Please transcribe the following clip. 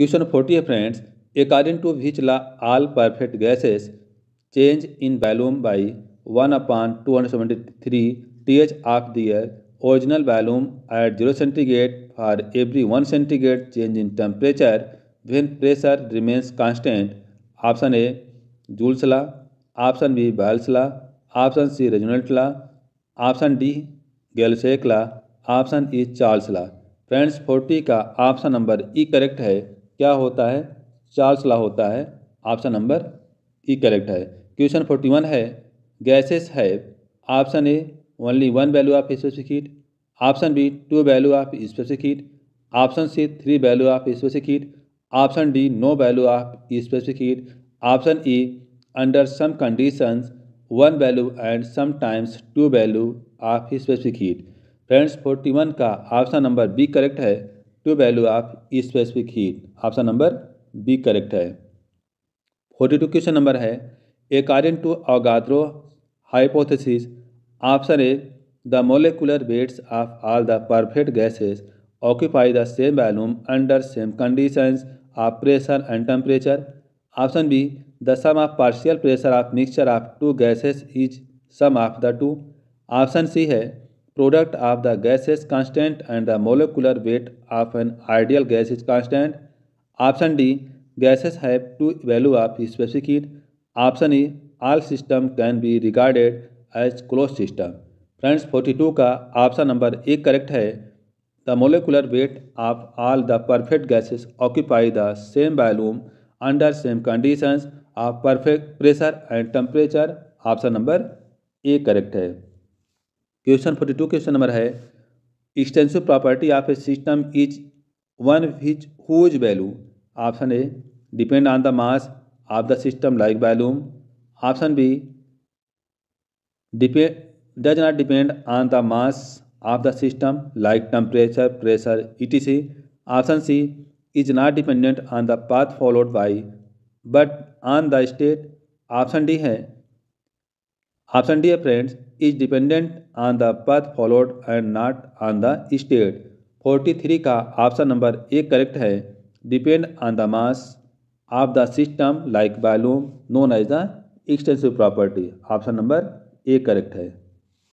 question forty है friends according to which law all perfect gases change in volume by one upon two hundred seventy three T H of the year original volume at zero centigrade for every one centigrade change in temperature when pressure remains constant option A Joule's law option B Boyle's law option C resonant law option D Gay Lussac's law option E Charles law friends forty का option number E correct है क्या होता है Charles law होता है option number E e correct है question forty one है gases e, है option A only one value of specific heat option B two value of specific heat option C three value of specific heat option D no value of specific heat option E under some condition one value and sometimes two value of specific heat friends forty one का option number B correct है two value of specific heat option number B correct है forty two question number है according to Avogadro hypothesis option A the molecular weights of all the perfect gases occupy the same volume under same conditions of pressure and temperature option B the sum of partial pressure of mixture of two gases is sum of the two option C है product of the gas is constant and the molecular weight of an ideal gas is constant option d gases have two value of specific heat option e all system can be regarded as closed system friends 42 का option number A correct है the molecular weight of all the perfect gases occupy the same volume under same conditions of perfect pressure and temperature option number A correct है question forty two question number है extensive property of a system is one which whose value option A depend on the mass of the system like volume option B depend does not depend on the mass of the system like temperature pressure C option C is not dependent on the path followed by but on the state option D है option D है friends is dependent on the path followed and not on the state forty three का option number एक correct है depend on the mass of the system like volume known as the extensive property option number A correct है